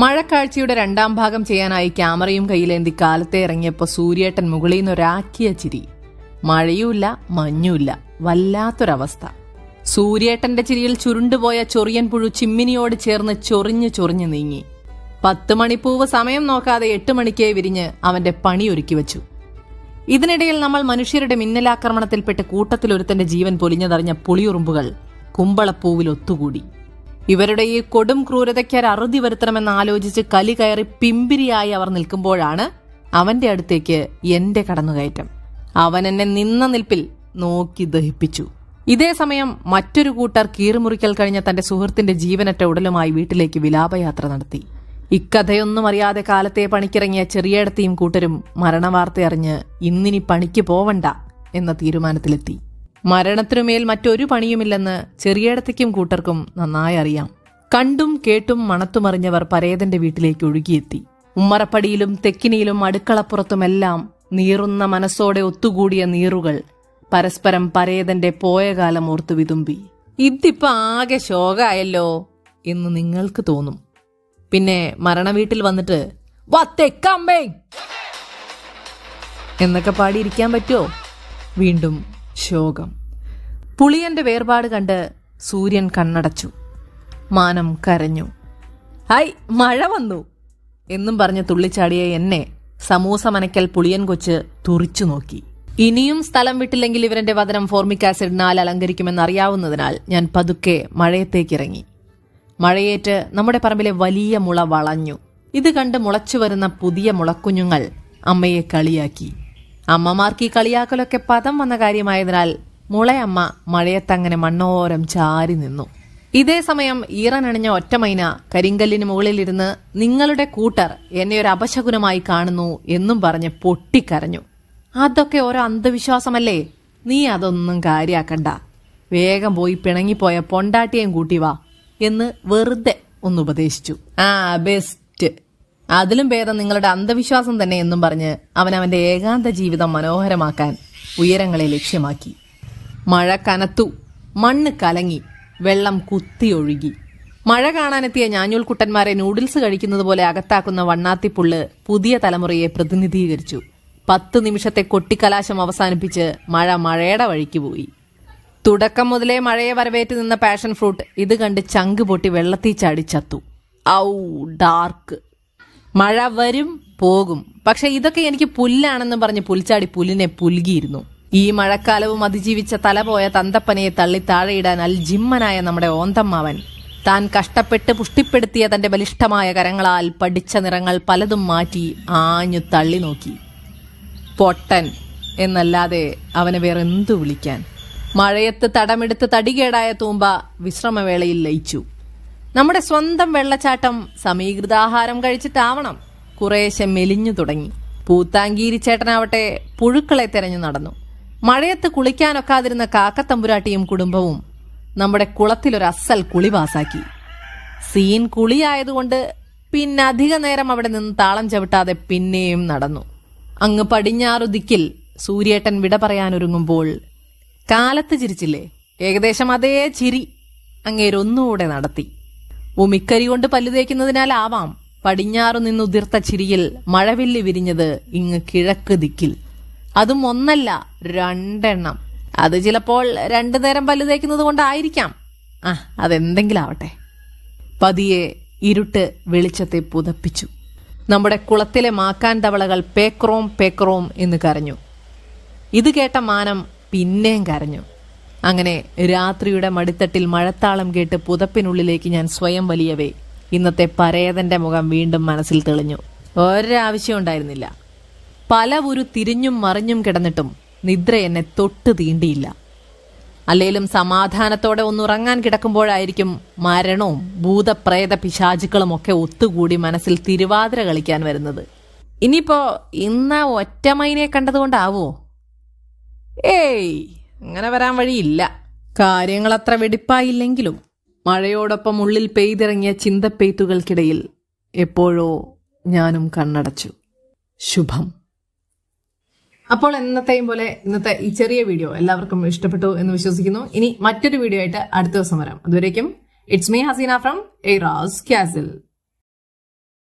മഴക്കാഴ്ചയുടെ രണ്ടാം ഭാഗം ചെയ്യാനായി ക്യാമറയും കയ്യിലേന്തി കാലത്തെ ഇറങ്ങിയപ്പോൾ സൂര്യേട്ടൻ മുകളിൽ നിന്ന് ഒരാക്കിയ ചിരി മഴയുമില്ല മഞ്ഞുമില്ല വല്ലാത്തൊരവസ്ഥ സൂര്യേട്ടന്റെ ചിരിയിൽ ചുരുണ്ടുപോയ ചൊറിയൻ പുഴു ചിമ്മിനിയോട് ചേർന്ന് ചൊറിഞ്ഞു ചൊറിഞ്ഞു നീങ്ങി പത്ത് മണിപ്പൂവ് സമയം നോക്കാതെ എട്ട് മണിക്കേ വിരിഞ്ഞ് അവന്റെ പണി ഒരുക്കി വെച്ചു ഇതിനിടയിൽ നമ്മൾ മനുഷ്യരുടെ മിന്നലാക്രമണത്തിൽപ്പെട്ട് കൂട്ടത്തിലൊരുത്തന്റെ ജീവൻ പൊലിഞ്ഞതറിഞ്ഞ പുളിയുറുമ്പുകൾ കുമ്പളപ്പൂവിൽ ഒത്തുകൂടി ഇവരുടെ ഈ കൊടും ക്രൂരതയ്ക്കാർ അറുതി വരുത്തണമെന്ന് ആലോചിച്ച് കലി കയറി പിമ്പിരിയായി അവർ നിൽക്കുമ്പോഴാണ് അവന്റെ അടുത്തേക്ക് എന്റെ കടന്നുകയറ്റം അവൻ എന്നെ നിന്ന നിൽപ്പിൽ നോക്കി ദഹിപ്പിച്ചു ഇതേ സമയം മറ്റൊരു കൂട്ടർ കീറുമുറിക്കൽ കഴിഞ്ഞ തന്റെ സുഹൃത്തിന്റെ ജീവനറ്റ ഉടലുമായി വീട്ടിലേക്ക് വിലാപയാത്ര നടത്തി ഇക്കഥയൊന്നും അറിയാതെ കാലത്തെ പണിക്കിറങ്ങിയ ചെറിയേടത്തെയും കൂട്ടരും മരണവാർത്തയറിഞ്ഞ് ഇന്നിനി പണിക്ക് പോവണ്ട എന്ന തീരുമാനത്തിലെത്തി മരണത്തിനുമേൽ മറ്റൊരു പണിയുമില്ലെന്ന് ചെറിയടത്തേക്കും കൂട്ടർക്കും നന്നായി അറിയാം കണ്ടും കേട്ടും മണത്തുമറിഞ്ഞവർ പരേതന്റെ വീട്ടിലേക്ക് ഒഴുകിയെത്തി ഉമ്മറപ്പടിയിലും തെക്കിനിയിലും അടുക്കളപ്പുറത്തുമെല്ലാം നീറുന്ന മനസ്സോടെ ഒത്തുകൂടിയ നീറുകൾ പരസ്പരം പരേതന്റെ പോയ കാലം ഓർത്തു വിതുമ്പി ഇതിപ്പ ആകെ ശോകായല്ലോ എന്ന് നിങ്ങൾക്ക് തോന്നും പിന്നെ മരണവീട്ടിൽ വന്നിട്ട് വത്തേക്കാമ്പേ എന്നൊക്കെ പാടിയിരിക്കാൻ പറ്റുമോ വീണ്ടും ശോകം പുളിയന്റെ വേർപാട് കണ്ട് സൂര്യൻ കണ്ണടച്ചു മാനം കരഞ്ഞു ഹൈ മഴ വന്നു എന്നും പറഞ്ഞ് തുള്ളിച്ചാടിയ എന്നെ സമൂസ മനക്കൽ പുളിയൻ കൊച്ച് തുറിച്ചു നോക്കി ഇനിയും സ്ഥലം വിട്ടില്ലെങ്കിൽ ഇവരന്റെ വതനം ഫോർമിക് ആസിഡിനാൽ അലങ്കരിക്കുമെന്നറിയാവുന്നതിനാൽ അറിയാവുന്നതിനാൽ ഞാൻ പതുക്കെ മഴയത്തേക്കിറങ്ങി മഴയേറ്റ് നമ്മുടെ പറമ്പിലെ വലിയ മുള വളഞ്ഞു ഇത് കണ്ട് മുളച്ചു വരുന്ന പുതിയ മുളക്കുഞ്ഞുങ്ങൾ അമ്മയെ കളിയാക്കി അമ്മമാർക്ക് ഈ കളിയാക്കലൊക്കെ പദം വന്ന കാര്യമായതിനാൽ മുളയമ്മ മഴയത്തങ്ങനെ മണ്ണോരം ചാരി നിന്നു ഇതേ സമയം ഈറനണിഞ്ഞ ഒറ്റമൈന കരിങ്കല്ലിന് മുകളിലിരുന്ന് നിങ്ങളുടെ കൂട്ടർ എന്നെ ഒരു അപശകുനമായി കാണുന്നു എന്നും പറഞ്ഞ് പൊട്ടിക്കരഞ്ഞു അതൊക്കെ ഓരോ അന്ധവിശ്വാസമല്ലേ നീ അതൊന്നും കാര്യാക്കണ്ട വേഗം പോയി പിണങ്ങിപ്പോയ പൊണ്ടാട്ടിയും കൂട്ടിവാ വാ എന്ന് വെറുതെ ഒന്ന് ഉപദേശിച്ചു ആ ബെസ്റ്റ് അതിലും ഭേദം നിങ്ങളുടെ അന്ധവിശ്വാസം തന്നെ എന്നും പറഞ്ഞ് അവൻ അവന്റെ ഏകാന്ത ജീവിതം മനോഹരമാക്കാൻ ഉയരങ്ങളെ ലക്ഷ്യമാക്കി മഴ കനത്തു മണ്ണ് കലങ്ങി വെള്ളം കുത്തിയൊഴുകി മഴ കാണാനെത്തിയ ഞാഞ്ഞൂൽക്കുട്ടന്മാരെ നൂഡിൽസ് കഴിക്കുന്നത് പോലെ അകത്താക്കുന്ന വണ്ണാത്തിപ്പുള്ള് പുതിയ തലമുറയെ പ്രതിനിധീകരിച്ചു പത്ത് നിമിഷത്തെ കൊട്ടിക്കലാശം അവസാനിപ്പിച്ച് മഴ മഴയുടെ വഴിക്ക് പോയി തുടക്കം മുതലേ മഴയെ വരവേറ്റ് നിന്ന പാഷൻ ഫ്രൂട്ട് ഇത് കണ്ട് ചങ്ക് പൊട്ടി വെള്ളത്തിൽ ചാടി ചത്തു ഔ ഡാർക്ക് മഴ വരും പോകും പക്ഷെ ഇതൊക്കെ എനിക്ക് പുല്ലാണെന്ന് പറഞ്ഞ് പുൽച്ചാടി പുല്ലിനെ പുൽകിയിരുന്നു ഈ മഴക്കാലവും അതിജീവിച്ച തലപോയ തന്തപ്പനയെ തള്ളി താഴെയിടാൻ അൽജിമ്മനായ നമ്മുടെ ഓന്തമ്മാവൻ താൻ കഷ്ടപ്പെട്ട് പുഷ്ടിപ്പെടുത്തിയ തന്റെ ബലിഷ്ഠമായ കരങ്ങളാൽ പഠിച്ച നിറങ്ങൾ പലതും മാറ്റി ആഞ്ഞു തള്ളി നോക്കി പൊട്ടൻ എന്നല്ലാതെ അവനെ വേറെ എന്തു വിളിക്കാൻ മഴയത്ത് തടമെടുത്ത് തടികേടായ തൂമ്പ വിശ്രമവേളയിൽ ലയിച്ചു നമ്മുടെ സ്വന്തം വെള്ളച്ചാട്ടം സമീകൃതാഹാരം കഴിച്ചിട്ടാവണം കുറേശ്ശെ മെലിഞ്ഞു തുടങ്ങി ചേട്ടനാവട്ടെ പുഴുക്കളെ തെരഞ്ഞു നടന്നു മഴയത്ത് കുളിക്കാനൊക്കാതിരുന്ന കാക്കത്തമ്പുരാട്ടിയും കുടുംബവും നമ്മുടെ കുളത്തിലൊരു അസൽ കുളി പാസാക്കി സീൻ കുളിയായതുകൊണ്ട് പിന്നെ അധിക നേരം അവിടെ നിന്ന് താളം ചവിട്ടാതെ പിന്നെയും നടന്നു അങ്ങ് പടിഞ്ഞാറു ദിക്കിൽ സൂര്യേട്ടൻ വിട പറയാനൊരുങ്ങുമ്പോൾ കാലത്ത് ചിരിച്ചില്ലേ ഏകദേശം അതേ ചിരി അങ്ങേരൊന്നുകൂടെ നടത്തി ഉമിക്കരി കൊണ്ട് പല്ലു തേക്കുന്നതിനാലാവാം പടിഞ്ഞാറു നിന്നുതിർത്ത ചിരിയിൽ മഴവില്ല് വിരിഞ്ഞത് ഇങ്ങ് കിഴക്ക് ദിക്കിൽ അതും ഒന്നല്ല രണ്ടെണ്ണം അത് ചിലപ്പോൾ രണ്ടു നേരം പല്ലു തേക്കുന്നത് കൊണ്ടായിരിക്കാം ആ അതെന്തെങ്കിലും ആവട്ടെ പതിയെ ഇരുട്ട് വെളിച്ചത്തെ പുതപ്പിച്ചു നമ്മുടെ കുളത്തിലെ മാക്കാൻ തവളകൾ പേക്രോം പേക്രോം എന്ന് കരഞ്ഞു ഇത് കേട്ട മാനം പിന്നെയും കരഞ്ഞു അങ്ങനെ രാത്രിയുടെ മടിത്തട്ടിൽ മഴത്താളം കേട്ട് പുതപ്പിനുള്ളിലേക്ക് ഞാൻ സ്വയം വലിയവേ ഇന്നത്തെ പരേതന്റെ മുഖം വീണ്ടും മനസ്സിൽ തെളിഞ്ഞു ഒരാവശ്യം ഉണ്ടായിരുന്നില്ല പല ഒരു തിരിഞ്ഞും മറിഞ്ഞും കിടന്നിട്ടും നിദ്ര എന്നെ തൊട്ട് തീണ്ടിയില്ല അല്ലേലും സമാധാനത്തോടെ ഒന്നുറങ്ങാൻ കിടക്കുമ്പോഴായിരിക്കും മരണവും ഭൂതപ്രേത പിശാചുക്കളും ഒക്കെ ഒത്തുകൂടി മനസ്സിൽ തിരുവാതിര കളിക്കാൻ വരുന്നത് ഇനിയിപ്പോ ഇന്ന ഒറ്റമൈനെ കണ്ടതുകൊണ്ടാവോ ഏയ് ഇങ്ങനെ വരാൻ വഴിയില്ല കാര്യങ്ങൾ അത്ര വെടിപ്പായില്ലെങ്കിലും മഴയോടൊപ്പം ഉള്ളിൽ പെയ്തിറങ്ങിയ ചിന്തപ്പെയ്ത്തുകൾക്കിടയിൽ എപ്പോഴോ ഞാനും കണ്ണടച്ചു ശുഭം അപ്പോൾ എന്നത്തെയും പോലെ ഇന്നത്തെ ഈ ചെറിയ വീഡിയോ എല്ലാവർക്കും ഇഷ്ടപ്പെട്ടു എന്ന് വിശ്വസിക്കുന്നു ഇനി മറ്റൊരു വീഡിയോ ആയിട്ട് അടുത്ത ദിവസം വരാം അതുവരേക്കും it's me Haseena from Eras ക്യാസിൽ